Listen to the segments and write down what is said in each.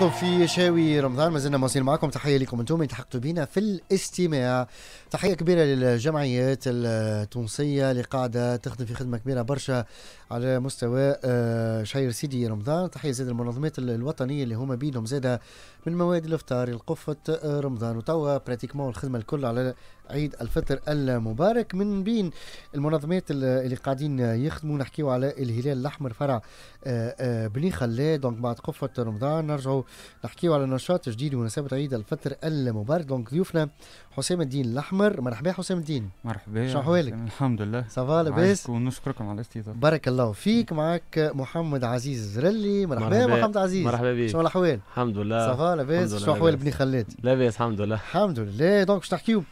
معكم في شاوي رمضان مازلنا مواصلين معكم تحيه لكم انتم التحقتوا بنا في الاستماع تحيه كبيره للجمعيات التونسيه اللي قاعده تخدم في خدمه كبيره برشا على مستوى آه، شاير سيدي رمضان تحيه زاد المنظمات الوطنيه اللي هما بينهم زاد من مواد الافطار القفة آه، رمضان وتوا براتيكمون الخدمه الكل على عيد الفطر المبارك من بين المنظمات اللي قاعدين يخدموا نحكيو على الهلال الاحمر فرع آه، آه، بني خلاد دونك بعد قفة رمضان نرجعوا نحكيو على نشاط جديد بمناسبة عيد الفطر المبارك دونك ضيوفنا حسام الدين الاحمر مرحبا حسام الدين مرحبا شو احوالك الحمد لله سافا لاباس ونشكركم على الاستضافه بارك الله فيك معك محمد عزيز الزرلي مرحبا, محمد عزيز مرحبا بك شو الاحوال الحمد لله سافا لاباس شو احوال بني خلاد لاباس الحمد لله الحمد لله دونك باش نحكيو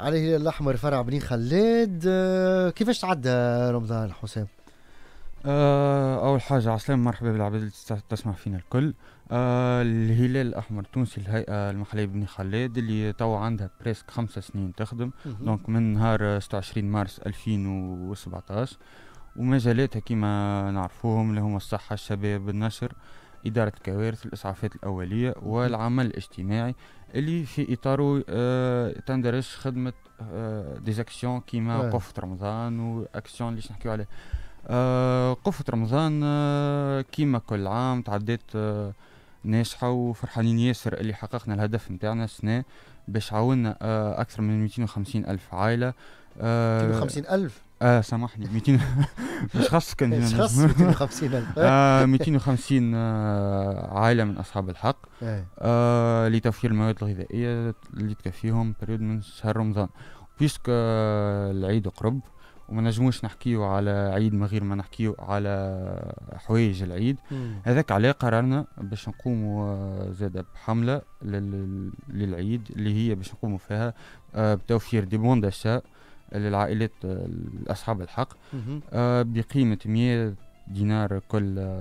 على الهلال الاحمر فرع بني خلاد آه، كيفاش تعدى رمضان حسام؟ أه اول حاجه عسلام مرحبا بالعباد اللي تسمع فينا الكل أه الهلال الاحمر التونسي الهيئه آه، المحليه بني خلاد اللي تو عندها بريسك خمسة سنين تخدم دونك من نهار 26 مارس 2017 ومجالاتها كما نعرفوهم اللي هما الصحه الشباب النشر إدارة الكوارث الإسعافات الأولية والعمل الاجتماعي اللي في إطاره آه تندرج خدمة آه ديزاكسيون كيما قفة رمضان وأكسيون اللي نحكيو عليه آه قفة رمضان آه كيما كل عام تعديت آه ناجحة وفرحانين ياسر اللي حققنا الهدف نتاعنا السنة باش عاوننا آه اكثر من 250 الف عائله آه 250 الف آه سامحني 200 مش خاص كان 250 الف آه 250 آه عائله من اصحاب الحق إيه. آه لتوفير المواد الغذائيه اللي تكفيهم بريود من شهر رمضان بيسك العيد آه، قرب وما نجموش نحكيو على عيد من غير ما نحكيو على حوايج العيد هذاك علاه قررنا باش نقوموا آه، زاد بحمله لل... للعيد اللي هي باش نقوموا فيها آه، بتوفير دي بون للعائلات آه، اصحاب الحق بقيمه 100 دينار كل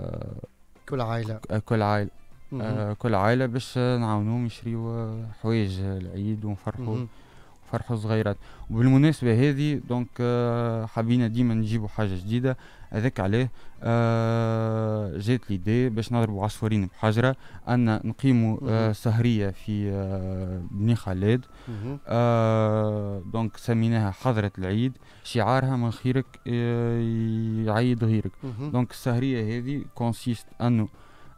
كل عائله كل عائله كل عائله باش نعاونوهم يشريوا حوايج العيد ونفرحوا فرح صغيرات وبالمناسبه هذه دونك آه، حبينا ديما نجيبوا حاجه جديده هذاك عليه آه جات ليدي باش نضربوا عصفورين بحجره ان نقيموا آه سهريه في آه بني خالد آه دونك سميناها حضره العيد شعارها من خيرك آه يعيد غيرك دونك السهريه هذه كونسيست انه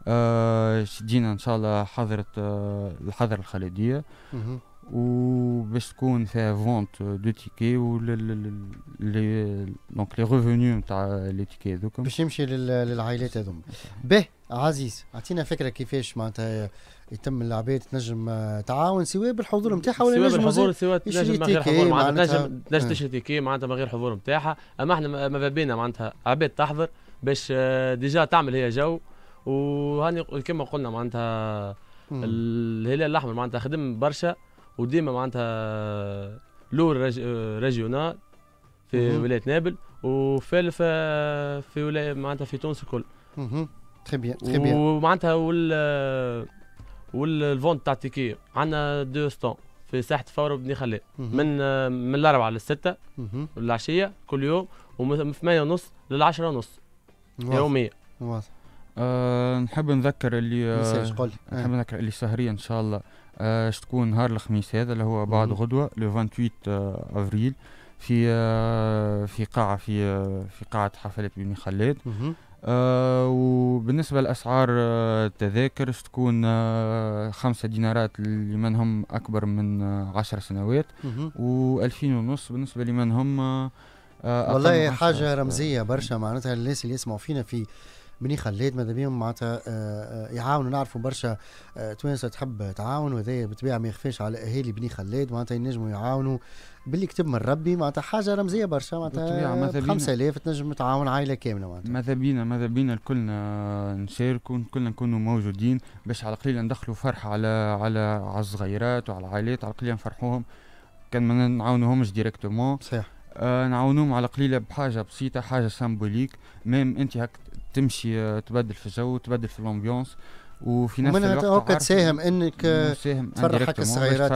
آه جينا ان شاء الله حضره آه الحضره الخالديه وباش تكون فيها فونت دو تيكي و لي دونك لي ريفوني نتاع لي تيكي هذوك باش يمشي للعائلات هذوما به عزيز اعطينا فكره كيفاش معناتها يتم العباد تنجم آه، تعاون سواء بالحضور نتاعها ولا سواء بالحضور سواء تنجم من غير حضور معناتها تنجم آه. تشري تيكي معناتها من غير حضور نتاعها اما احنا ماذا بينا معناتها عباد تحضر باش آه، ديجا تعمل هي جو وهاني كما قلنا معناتها الهلال الاحمر معناتها خدم برشا وديما معناتها لور رج... ريجيونال في ولايه نابل وفالفه في ولايه معناتها في تونس الكل. اها تخي بيان تخي بيان ومعناتها وال والفونت تاع التيكي عندنا دو ستون في ساحه فور بني خلال من من الاربعه للسته العشيه كل يوم ومن ثمانيه ونص للعشره ونص يوميا. واضح أه نحب نذكر اللي أه نحب نذكر اللي سهرية ان شاء الله أه تكون نهار الخميس هذا اللي هو بعد غدوه لو 28 افريل في أه في قاعه في أه في قاعه حفلات بني خلاد آه وبالنسبة لأسعار آه التذاكر تكون آه خمسة دينارات لمن هم أكبر من آه عشر سنوات وألفين ونص بالنسبة لمن هم آه والله حاجة رمزية برشا معناتها الناس اللي يسمعوا فينا في بني خليت ماذا بيهم معناتها آه، آه، يعاونوا نعرفوا برشا آه، توانسه تحب تعاون وهذايا بالطبيعه ما يخفاش على اهالي بني خليت معناتها ينجموا يعاونوا باللي كتب من ربي معناتها حاجه رمزيه برشا معناتها 5000 تنجم تعاون عائله كامله معناتها ماذا بينا ماذا بينا الكلنا نشاركوا كلنا نكونوا موجودين باش على القليل ندخلوا فرحه على على على الصغيرات وعلى العائلات على القليل نفرحوهم كان ما نعاونوهمش ديريكتومون صحيح آه، نعاونوهم على قليله بحاجه بسيطه حاجه سامبوليك ميم انت هك تمشي آه، تبدل في الجو تبدل في الامبيونس وفي نفس الوقت هو كتساهم انك تفرحك الصغيرات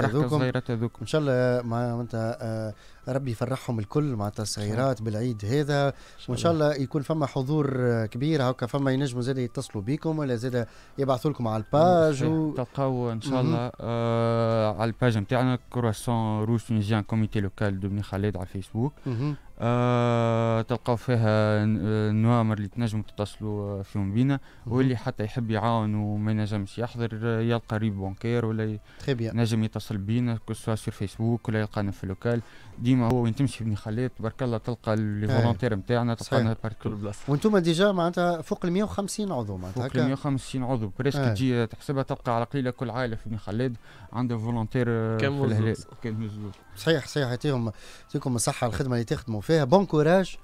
هذوكم ان شاء الله انت آه، ربي يفرحهم الكل معناتها الصغيرات بالعيد هذا وان شاء الله يكون فما حضور آه، كبير هكا فما ينجموا زاد يتصلوا بكم ولا زاد يبعثوا لكم على الباج و... تلقاو ان شاء الله آه على الباج نتاعنا كرواسون روس تونيزيان كوميتي لوكال دو بني خالد على الفيسبوك آه تلقاو فيها آه، نوامر اللي تنجموا تتصلوا آه، فيهم بينا واللي حتى يحب يعاون وما ينجمش يحضر آه، يلقى ريب بونكير ولا نجم يتصل بينا سواء سور فيسبوك ولا يلقانا في اللوكال ديما هو وين تمشي بني خليط تبارك الله تلقى لي فولونتير نتاعنا تلقانا تبارك بلاصه وانتم ديجا معناتها فوق ال 150 عضو معناتها فوق ال 150 عضو بريسك تجي تحسبها تلقى على قليله كل عائله في بني خليط عندها فولونتير كم صحيح صحيح يعطيهم يعطيكم الصحه الخدمه اللي تخدموا فيها بون كوراج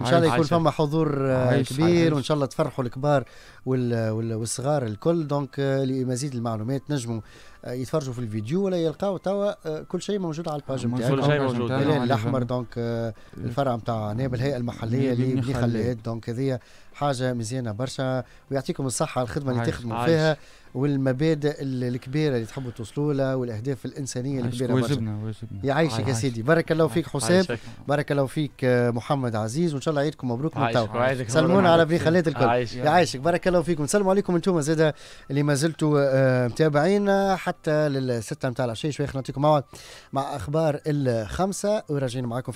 ان شاء الله يكون فما حضور آه، عايش كبير عايش. وان شاء الله تفرحوا الكبار والصغار الكل دونك آه، لمزيد المعلومات نجموا آه، يتفرجوا في الفيديو ولا يلقاو توا آه، كل شيء موجود على الباج نتاعك كل شيء موجود الهلال الاحمر دونك آه، الفرع نتاع نائب الهيئه المحليه اللي خلاد دونك هذه حاجه مزيانه برشا ويعطيكم الصحه على الخدمه اللي تخدموا فيها والمبادئ الكبيره اللي تحبوا توصلوا لها والاهداف الانسانيه الكبيره واجبنا واجبنا يعيشك يا سيدي بارك الله فيك حسام بارك الله فيك محمد عزيز وان شاء الله عيدكم مبروك من تو سلمونا على بني خلات الكل يعيشك بارك الله فيكم نسلموا عليكم انتم زاده اللي ما زلتوا متابعين حتى حتى للستة متاع العشية شوي نعطيكم موعد مع أخبار الخمسة وراجعين معكم